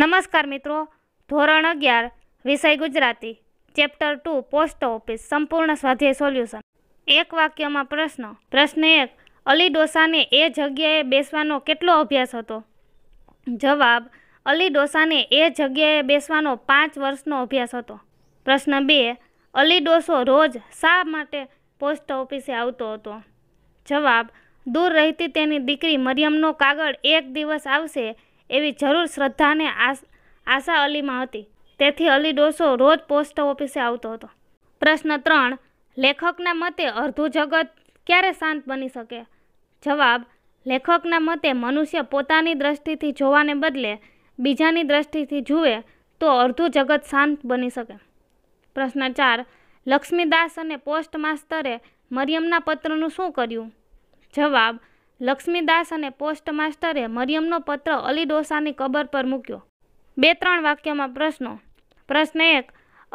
નમસ્કાર મિત્રો ધોરણ અગિયાર વિષય Gujarati chapter two post office સંપૂર્ણ સ્વાધ્યાય સોલ્યુશન એક વાક્યમાં પ્રશ્ન પ્રશ્ન એક અલી ડોસાને એ જગ્યાએ બેસવાનો કેટલો અભ્યાસ હતો જવાબ અલી ડોસાને એ જગ્યાએ બેસવાનો પાંચ વર્ષનો અભ્યાસ હતો પ્રશ્ન બે અલી ડોસો રોજ શા માટે પોસ્ટ ઓફિસે આવતો હતો જવાબ દૂર રહેતી તેની દીકરી મરિયમનો કાગળ એક દિવસ આવશે એવી જરૂર શ્રદ્ધા અને આશા અલીમાં હતી તેથી અલી ડોસો રોજ પોસ્ટ ઓફિસે આવતો હતો પ્રશ્ન ત્રણ લેખકના મતે અર્ધું જગત ક્યારે શાંત બની શકે જવાબ લેખકના મતે મનુષ્ય પોતાની દ્રષ્ટિથી જોવાને બદલે બીજાની દ્રષ્ટિથી જુએ તો અર્ધું જગત શાંત બની શકે પ્રશ્ન ચાર લક્ષ્મીદાસ અને પોસ્ટ માસ્તરે મરિયમના પત્રનું શું કર્યું જવાબ લક્ષ્મીદાસ અને પોસ્ટ માસ્ટરે મરિયમનો પત્ર અલી ડોસાની કબર પર મૂક્યો બે ત્રણ વાક્યમાં પ્રશ્નો પ્રશ્ન એક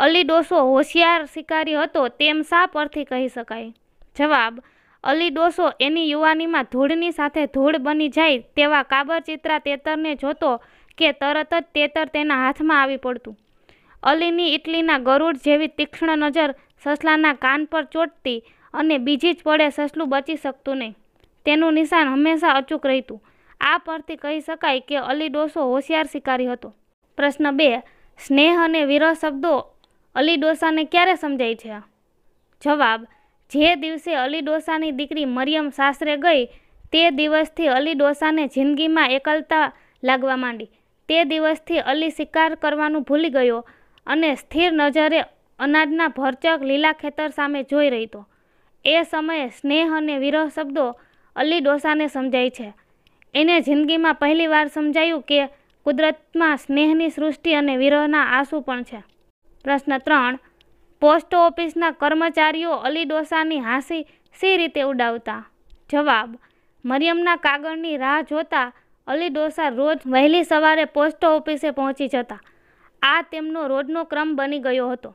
અલી ડોસો હોશિયાર શિકારી હતો તેમ શા પરથી કહી શકાય જવાબ અલી ડોસો એની યુવાનીમાં ધૂળની સાથે ધૂળ બની જાય તેવા કાબર ચિત્રા તેતરને જોતો કે તરત જ તેતર તેના હાથમાં આવી પડતું અલીની ઇટલીના ગરુડ જેવી તીક્ષ્ણ નજર સસલાના કાન પર ચોટતી અને બીજી જ પડે સસલું બચી શકતું નહીં તેનું નિશાન હંમેશા અચૂક રહેતું આ પરથી કહી શકાય કે અલી ડોસો હોશિયાર શિકારી હતો પ્રશ્ન બે સ્નેહ અને વિરહ શબ્દો અલી ડોસાને ક્યારે સમજાય છે જવાબ જે દિવસે અલી ડોસાની દીકરી મરિયમ સાસરે ગઈ તે દિવસથી અલી ડોસાને જિંદગીમાં એકલતા લાગવા માંડી તે દિવસથી અલી શિકાર કરવાનું ભૂલી ગયો અને સ્થિર નજરે અનાજના ભરચક લીલા ખેતર સામે જોઈ રહ્યો એ સમયે સ્નેહ અને વિરહ શબ્દો અલી ડોસાને સમજાય છે એને જિંદગીમાં પહેલીવાર સમજાયું કે કુદરતમાં સ્નેહની સૃષ્ટિ અને વિરહના આંસુ પણ છે પ્રશ્ન ત્રણ પોસ્ટ ઓફિસના કર્મચારીઓ અલી ડોસાની હાંસી સી રીતે ઉડાવતા જવાબ મરિયમના કાગળની રાહ જોતા અલી ડોસા રોજ વહેલી સવારે પોસ્ટ ઓફિસે પહોંચી જતા આ તેમનો રોજનો ક્રમ બની ગયો હતો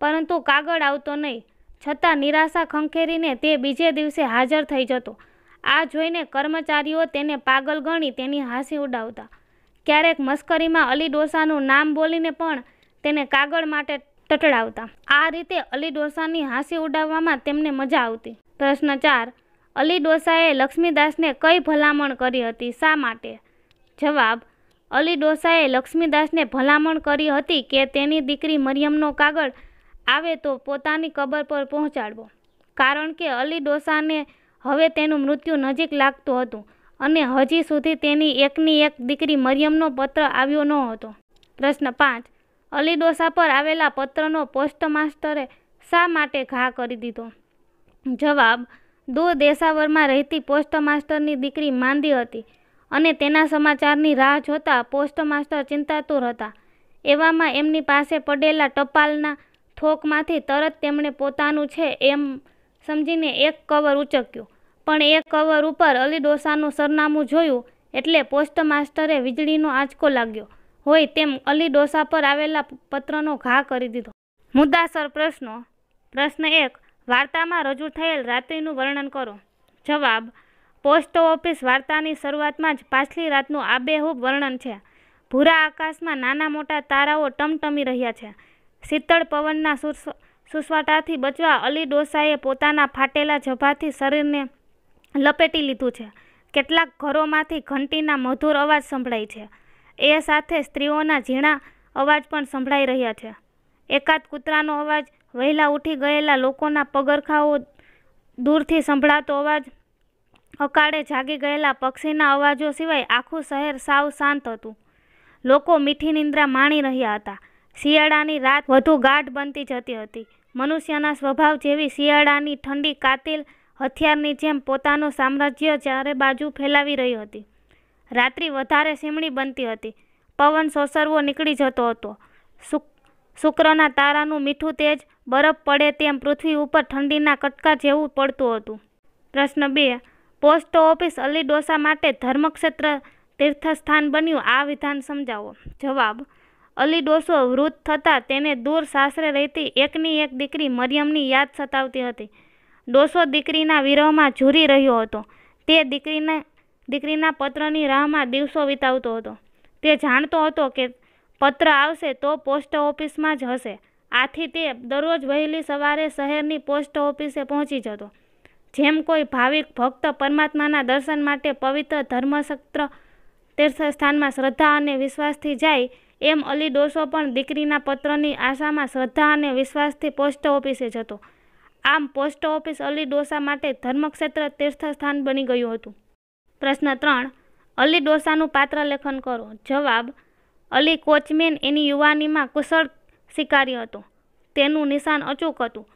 પરંતુ કાગળ આવતો નહીં છતાં નિરાશા ખંખેરીને તે બીજે દિવસે હાજર થઈ જતો આ જોઈને કર્મચારીઓ તેને પાગલ ગણી તેની હાંસી ઉડાવતા ક્યારેક મસ્કરીમાં અલી ડોસાનું નામ બોલીને પણ તેને કાગળ માટે ટટડાવતા આ રીતે અલી ડોસાની હાંસી ઉડાવવામાં તેમને મજા આવતી પ્રશ્ન ચાર અલી ડોસાએ લક્ષ્મીદાસને કઈ ભલામણ કરી હતી શા માટે જવાબ અલી ડોસાએ લક્ષ્મીદાસને ભલામણ કરી હતી કે તેની દીકરી મરિયમનો કાગળ આવે તો પોતાની કબર પર પહોંચાડવો કારણ કે અલી ડોસાને હવે તેનું મૃત્યુ નજીક લાગતું હતું અને હજી સુધી તેની એકની એક દીકરી મરિયમનો પત્ર આવ્યો ન હતો પ્રશ્ન પાંચ અલી ડોસા પર આવેલા પત્રનો પોસ્ટમાસ્ટરે શા માટે ઘા કરી દીધો જવાબ દૂર દેશાવરમાં રહેતી પોસ્ટમાસ્ટરની દીકરી માંદી હતી અને તેના સમાચારની રાહ જોતા પોસ્ટમાસ્ટર ચિંતાતુર હતા એવામાં એમની પાસે પડેલા ટપાલના થોકમાંથી તરત તેમણે પોતાનું છે એમ સમજીને એક કવર ઉચક્યો પણ એ કવર ઉપર અલી ડોસાનું સરનામું જોયું એટલે પોસ્ટમાસ્ટરે વીજળીનો આંચકો લાગ્યો હોય તેમ અલી ડોસા પર આવેલા પત્રનો ઘા કરી દીધો મુદ્દાસર પ્રશ્નો પ્રશ્ન એક વાર્તામાં રજૂ થયેલ રાત્રિનું વર્ણન કરો જવાબ પોસ્ટ ઓફિસ વાર્તાની શરૂઆતમાં જ પાછલી રાતનું આબેહૂબ વર્ણન છે ભૂરા આકાશમાં નાના મોટા તારાઓ ટમટમી રહ્યા છે શીતળ પવનના સુસવાટાથી બચવા અલી ડોસાએ પોતાના ફાટેલા જભાથી શરીરને લપેટી લીધું છે કેટલાક ઘરોમાંથી ઘંટીના મધુર અવાજ સંભળાય છે એ સાથે સ્ત્રીઓના ઝીણા અવાજ પણ સંભળાઈ રહ્યા છે એકાદ કૂતરાનો અવાજ વહેલા ઉઠી ગયેલા લોકોના પગરખાઓ દૂરથી સંભળાતો અવાજ અકાળે જાગી ગયેલા પક્ષીના અવાજો સિવાય આખું શહેર સાવ શાંત હતું લોકો મીઠી નિંદ્રા માણી રહ્યા હતા શિયાળાની રાત વધુ ગાઢ બનતી જતી હતી મનુષ્યના સ્વભાવ જેવી શિયાળાની ઠંડી કાતિલ હથિયારની જેમ પોતાનું સામ્રાજ્ય ચારે બાજુ ફેલાવી રહી હતી રાત્રિ વધારે સીમણી બનતી હતી પવન સોસરવો નીકળી જતો હતો શુક્રના તારાનું મીઠું તેજ બરફ પડે તેમ પૃથ્વી ઉપર ઠંડીના કટકા જેવું પડતું હતું પ્રશ્ન બે પોસ્ટ ઓફિસ અલી ડોસા માટે ધર્મક્ષેત્ર તીર્થસ્થાન બન્યું આ વિધાન સમજાવો જવાબ અલી ડોસો વૃદ્ધ થતાં તેને દૂર સાસરે રહેતી એકની એક દીકરી મરિયમની યાદ સતાવતી હતી ડોસો દીકરીના વિરહમાં ઝૂરી રહ્યો હતો તે દીકરીને દીકરીના પત્રની રાહમાં દિવસો વિતાવતો હતો તે જાણતો હતો કે પત્ર આવશે તો પોસ્ટ ઓફિસમાં જ હશે આથી તે દરરોજ વહેલી સવારે શહેરની પોસ્ટ ઓફિસે પહોંચી જતો જેમ કોઈ ભાવિક ભક્ત પરમાત્માના દર્શન માટે પવિત્ર ધર્મશસ્ત્ર તીર્થસ્થાનમાં શ્રદ્ધા અને વિશ્વાસથી જાય એમ અલી ડોસો પણ દીકરીના પત્રની આશામાં શ્રદ્ધા અને વિશ્વાસથી પોસ્ટ ઓફિસે જતો આમ પોસ્ટ ઓફિસ અલી ડોસા માટે ધર્મક્ષેત્ર તીર્થસ્થાન બની ગયું હતું પ્રશ્ન ત્રણ અલી ડોસાનું પાત્ર લેખન કરો જવાબ અલી કોચમેન એની યુવાનીમાં કુશળ શિકારી હતો તેનું નિશાન અચૂક હતું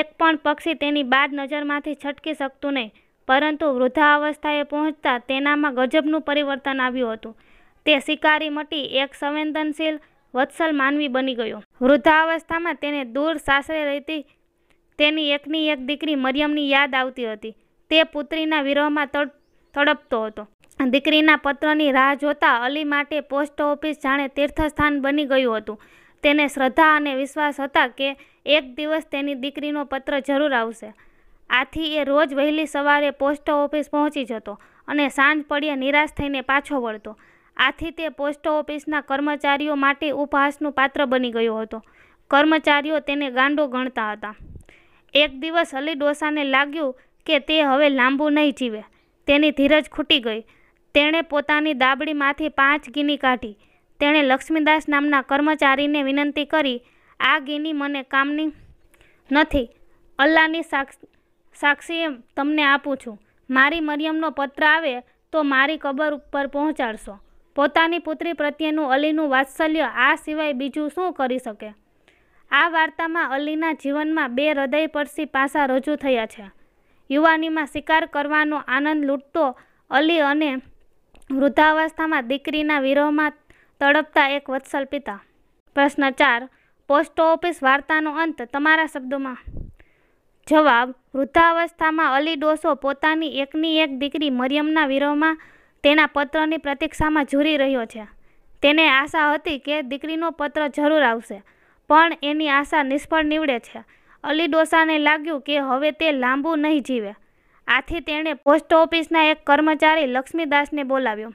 એક પણ પક્ષી તેની બાદ નજરમાંથી છટકી શકતું નહીં પરંતુ વૃદ્ધાવસ્થાએ પહોંચતા તેનામાં ગજબનું પરિવર્તન આવ્યું હતું તે શિકારી મટી એક સંવેદનશીલ વત્સલ માનવી બની ગયો વૃદ્ધાવસ્થામાં તેને દૂર સાસરે રહેતી તેની એકની એક દીકરી મરિયમની યાદ આવતી હતી તે પુત્રીના વિરહમાં તડપતો હતો દીકરીના પત્રની રાહ જોતા અલી માટે પોસ્ટ ઓફિસ જાણે તીર્થસ્થાન બની ગયું હતું તેને શ્રદ્ધા અને વિશ્વાસ હતા કે એક દિવસ તેની દીકરીનો પત્ર જરૂર આવશે આથી એ રોજ વહેલી સવારે પોસ્ટ ઓફિસ પહોંચી જતો અને સાંજ પડ્યે નિરાશ થઈને પાછો વળતો આથી તે પોસ્ટ ઓફિસના કર્મચારીઓ માટે ઉપહાસનું પાત્ર બની ગયો હતો કર્મચારીઓ તેને ગાંડો ગણતા હતા એક દિવસ અલી ડોસાને લાગ્યું કે તે હવે લાંબુ નહીં જીવે તેની ધીરજ ખૂટી ગઈ તેણે પોતાની દાબડીમાંથી પાંચ ગીની કાઢી તેણે લક્ષ્મીદાસ નામના કર્મચારીને વિનંતી કરી આ ગીની મને કામની નથી અલ્લાહની સાક્ષીએ તમને આપું છું મારી મરિયમનો પત્ર આવે તો મારી કબર ઉપર પહોંચાડશો પોતાની પુત્રી પ્રત્યેનું અલીનું વાત્સલ્ય આ સિવાય બીજું શું કરી શકે આ વાર્તામાં અલીના જીવનમાં બે હૃદયપરસી પાસા રજૂ થયા છે યુવાનીમાં શિકાર કરવાનો આનંદ લૂંટતો અલી અને વૃદ્ધાવસ્થામાં દીકરીના વિરોહમાં તડપતા એક વત્સલ પિતા પ્રશ્ન ચાર પોસ્ટ ઓફિસ વાર્તાનો અંત તમારા શબ્દોમાં જવાબ વૃદ્ધાવસ્થામાં અલી ડોસો પોતાની એકની એક દીકરી મરિયમના વિરોહમાં તેના પત્રની પ્રતીક્ષામાં ઝૂરી રહ્યો છે તેને આશા હતી કે દીકરીનો પત્ર જરૂર આવશે પણ એની આશા નિષ્ફળ નીવડે છે અલી ડોસાને લાગ્યું કે હવે તે લાંબુ નહીં જીવે આથી તેણે પોસ્ટ ઓફિસના એક કર્મચારી લક્ષ્મીદાસને બોલાવ્યો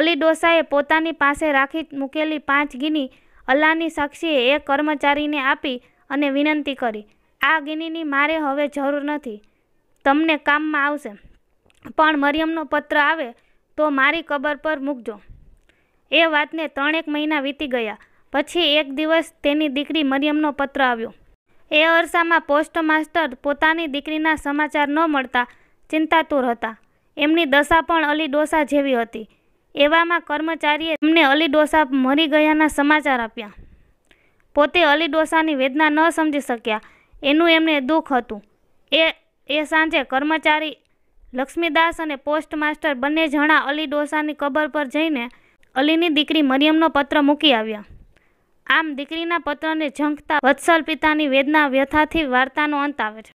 અલી ડોસાએ પોતાની પાસે રાખી મૂકેલી પાંચ ગીની અલ્લાની સાક્ષીએ એ કર્મચારીને આપી અને વિનંતી કરી આ ગીનીની મારે હવે જરૂર નથી તમને કામમાં આવશે પણ મરિયમનો પત્ર આવે તો મારી કબર પર મૂકજો એ વાતને ત્રણેક મહિના વીતી ગયા પછી એક દિવસ તેની દીકરી મરિયમનો પત્ર આવ્યો એ અરસામાં પોસ્ટ માસ્ટર પોતાની દીકરીના સમાચાર ન મળતા ચિંતાતુર હતા એમની દશા પણ અલી ડોસા જેવી હતી એવામાં કર્મચારીએ એમને અલી ડોસા મરી ગયાના સમાચાર આપ્યા પોતે અલી ડોસાની વેદના ન સમજી શક્યા એનું એમને દુઃખ હતું એ એ સાંજે કર્મચારી લક્ષ્મીદાસ અને પોસ્ટ માસ્ટર બંને જણા અલી ડોસાની કબર પર જઈને અલીની દીકરી મરિયમનો પત્ર મૂકી આવ્યા આમ દીકરીના પત્રને ઝંખતા વત્સલ પિતાની વેદના વ્યથાથી વાર્તાનો અંત આવે છે